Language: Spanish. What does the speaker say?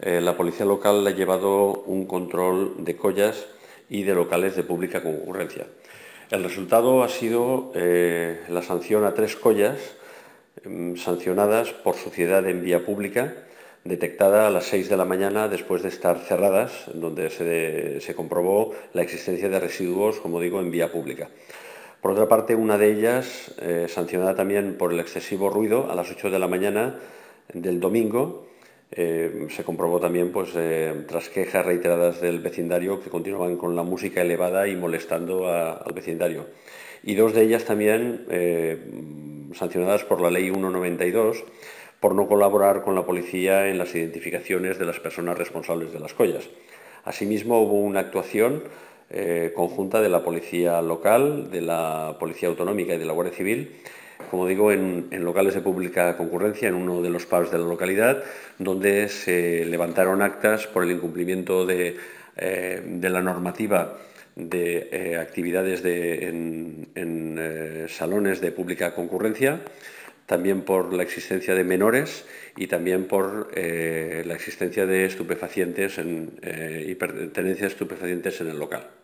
Eh, la policía local ha llevado un control de collas y de locales de pública concurrencia. El resultado ha sido eh, la sanción a tres collas em, sancionadas por suciedad en vía pública, detectada a las 6 de la mañana después de estar cerradas, donde se, comprobó la existencia de residuos, como digo, en vía pública. Por otra parte, una de ellas, eh, sancionada también por el excesivo ruido, a las 8 de la mañana del domingo, eh, se comprobó también, pues, eh, tras quejas reiteradas del vecindario que continuaban con la música elevada y molestando al vecindario. Y dos de ellas también eh, sancionadas por la Ley 192 por no colaborar con la policía en las identificaciones de las personas responsables de las collas. Asimismo, hubo una actuación eh, conjunta de la policía local, de la policía autonómica y de la Guardia Civil. Como digo, en, locales de pública concurrencia, en uno de los pubs de la localidad, donde se levantaron actas por el incumplimiento de, eh, la normativa de eh, actividades en, salones de pública concurrencia, también por la existencia de menores y también por la existencia de estupefacientes y pertenencia a estupefacientes en el local.